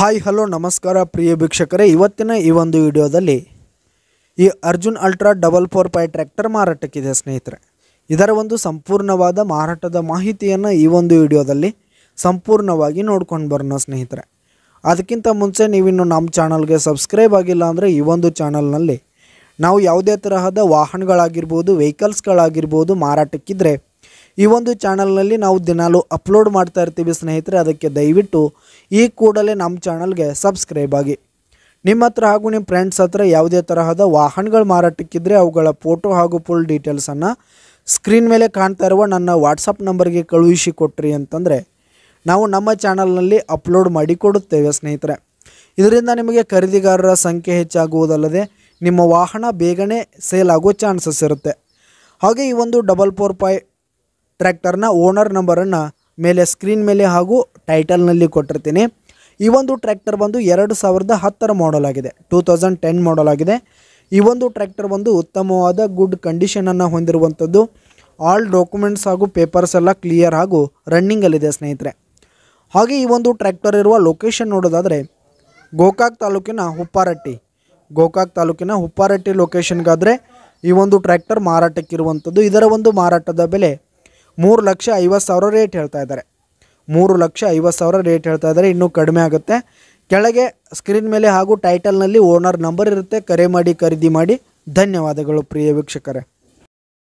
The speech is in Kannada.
ಹಾಯ್ ಹಲೋ ನಮಸ್ಕಾರ ಪ್ರಿಯ ವೀಕ್ಷಕರೇ ಇವತ್ತಿನ ಈ ಒಂದು ವಿಡಿಯೋದಲ್ಲಿ ಈ ಅರ್ಜುನ್ ಅಲ್ಟ್ರಾ ಡಬಲ್ ಫೋರ್ ಫೈ ಟ್ರ್ಯಾಕ್ಟರ್ ಮಾರಾಟಕ್ಕಿದೆ ಸ್ನೇಹಿತರೆ ಇದರ ಒಂದು ಸಂಪೂರ್ಣವಾದ ಮಾರಾಟದ ಮಾಹಿತಿಯನ್ನು ಈ ಒಂದು ವಿಡಿಯೋದಲ್ಲಿ ಸಂಪೂರ್ಣವಾಗಿ ನೋಡ್ಕೊಂಡು ಬರೋಣ ಸ್ನೇಹಿತರೆ ಅದಕ್ಕಿಂತ ಮುಂಚೆ ನೀವಿನ್ನು ನಮ್ಮ ಚಾನಲ್ಗೆ ಸಬ್ಸ್ಕ್ರೈಬ್ ಆಗಿಲ್ಲ ಅಂದರೆ ಈ ಒಂದು ಚಾನಲ್ನಲ್ಲಿ ನಾವು ಯಾವುದೇ ತರಹದ ವಾಹನಗಳಾಗಿರ್ಬೋದು ವೆಹಿಕಲ್ಸ್ಗಳಾಗಿರ್ಬೋದು ಮಾರಾಟಕ್ಕಿದ್ರೆ ಈ ಒಂದು ಚಾನಲ್ನಲ್ಲಿ ನಾವು ದಿನಾಲು ಅಪ್ಲೋಡ್ ಮಾಡ್ತಾ ಇರ್ತೀವಿ ಸ್ನೇಹಿತರೆ ಅದಕ್ಕೆ ದಯವಿಟ್ಟು ಈ ಕೂಡಲೇ ನಮ್ಮ ಚಾನಲ್ಗೆ ಸಬ್ಸ್ಕ್ರೈಬ್ ಆಗಿ ನಿಮ್ಮ ಹತ್ರ ಹಾಗೂ ನಿಮ್ಮ ಫ್ರೆಂಡ್ಸ್ ಹತ್ರ ಯಾವುದೇ ತರಹದ ವಾಹನಗಳು ಮಾರಾಟಕ್ಕಿದ್ರೆ ಅವುಗಳ ಫೋಟೋ ಹಾಗೂ ಫುಲ್ ಡೀಟೇಲ್ಸನ್ನು ಸ್ಕ್ರೀನ್ ಮೇಲೆ ಕಾಣ್ತಾ ಇರುವ ನನ್ನ ವಾಟ್ಸಪ್ ನಂಬರ್ಗೆ ಕಳುಹಿಸಿ ಕೊಟ್ರಿ ಅಂತಂದರೆ ನಾವು ನಮ್ಮ ಚಾನಲ್ನಲ್ಲಿ ಅಪ್ಲೋಡ್ ಮಾಡಿ ಕೊಡುತ್ತೇವೆ ಸ್ನೇಹಿತರೆ ಇದರಿಂದ ನಿಮಗೆ ಖರೀದಿಗಾರರ ಸಂಖ್ಯೆ ಹೆಚ್ಚಾಗುವುದಲ್ಲದೆ ನಿಮ್ಮ ವಾಹನ ಬೇಗನೆ ಸೇಲ್ ಆಗೋ ಚಾನ್ಸಸ್ ಇರುತ್ತೆ ಹಾಗೆ ಈ ಒಂದು ಡಬಲ್ ಫೋರ್ ಫೈ ಟ್ರ್ಯಾಕ್ಟರ್ನ ಓನರ್ ನಂಬರನ್ನು ಮೇಲೆ ಸ್ಕ್ರೀನ್ ಮೇಲೆ ಹಾಗೂ ಟೈಟಲ್ನಲ್ಲಿ ಕೊಟ್ಟಿರ್ತೀನಿ ಈ ಒಂದು ಟ್ರ್ಯಾಕ್ಟರ್ ಬಂದು ಎರಡು ಸಾವಿರದ ಹತ್ತರ ಮಾಡಲ್ ಆಗಿದೆ ಟೂ ತೌಸಂಡ್ ಟೆನ್ ಮಾಡಲ್ ಆಗಿದೆ ಈ ಒಂದು ಟ್ರ್ಯಾಕ್ಟರ್ ಬಂದು ಉತ್ತಮವಾದ ಗುಡ್ ಕಂಡೀಷನನ್ನು ಹೊಂದಿರುವಂಥದ್ದು ಆಲ್ ಡಾಕ್ಯುಮೆಂಟ್ಸ್ ಹಾಗೂ ಪೇಪರ್ಸ್ ಎಲ್ಲ ಕ್ಲಿಯರ್ ಹಾಗೂ ರನ್ನಿಂಗಲ್ಲಿದೆ ಸ್ನೇಹಿತರೆ ಹಾಗೆ ಈ ಒಂದು ಟ್ರ್ಯಾಕ್ಟರ್ ಇರುವ ಲೊಕೇಶನ್ ನೋಡೋದಾದರೆ ಗೋಕಾಕ್ ತಾಲೂಕಿನ ಹುಪ್ಪಾರಟ್ಟಿ ಗೋಕಾಕ್ ತಾಲೂಕಿನ ಹುಪ್ಪಾರಟ್ಟಿ ಲೊಕೇಶನ್ಗಾದರೆ ಈ ಒಂದು ಟ್ರ್ಯಾಕ್ಟರ್ ಮಾರಾಟಕ್ಕಿರುವಂಥದ್ದು ಇದರ ಒಂದು ಮಾರಾಟದ ಬೆಲೆ ಮೂರು ಲಕ್ಷ ಐವತ್ತು ಸಾವಿರ ರೇಟ್ ಹೇಳ್ತಾ ಇದ್ದಾರೆ ಮೂರು ಲಕ್ಷ ಐವತ್ತು ಸಾವಿರ ರೇಟ್ ಹೇಳ್ತಾ ಇದ್ದಾರೆ ಇನ್ನೂ ಕಡಿಮೆ ಆಗುತ್ತೆ ಕೆಳಗೆ ಸ್ಕ್ರೀನ್ ಮೇಲೆ ಹಾಗೂ ಟೈಟಲ್ನಲ್ಲಿ ಓನರ್ ನಂಬರ್ ಇರುತ್ತೆ ಕರೆ ಮಾಡಿ ಖರೀದಿ ಮಾಡಿ ಧನ್ಯವಾದಗಳು ಪ್ರಿಯ ವೀಕ್ಷಕರೇ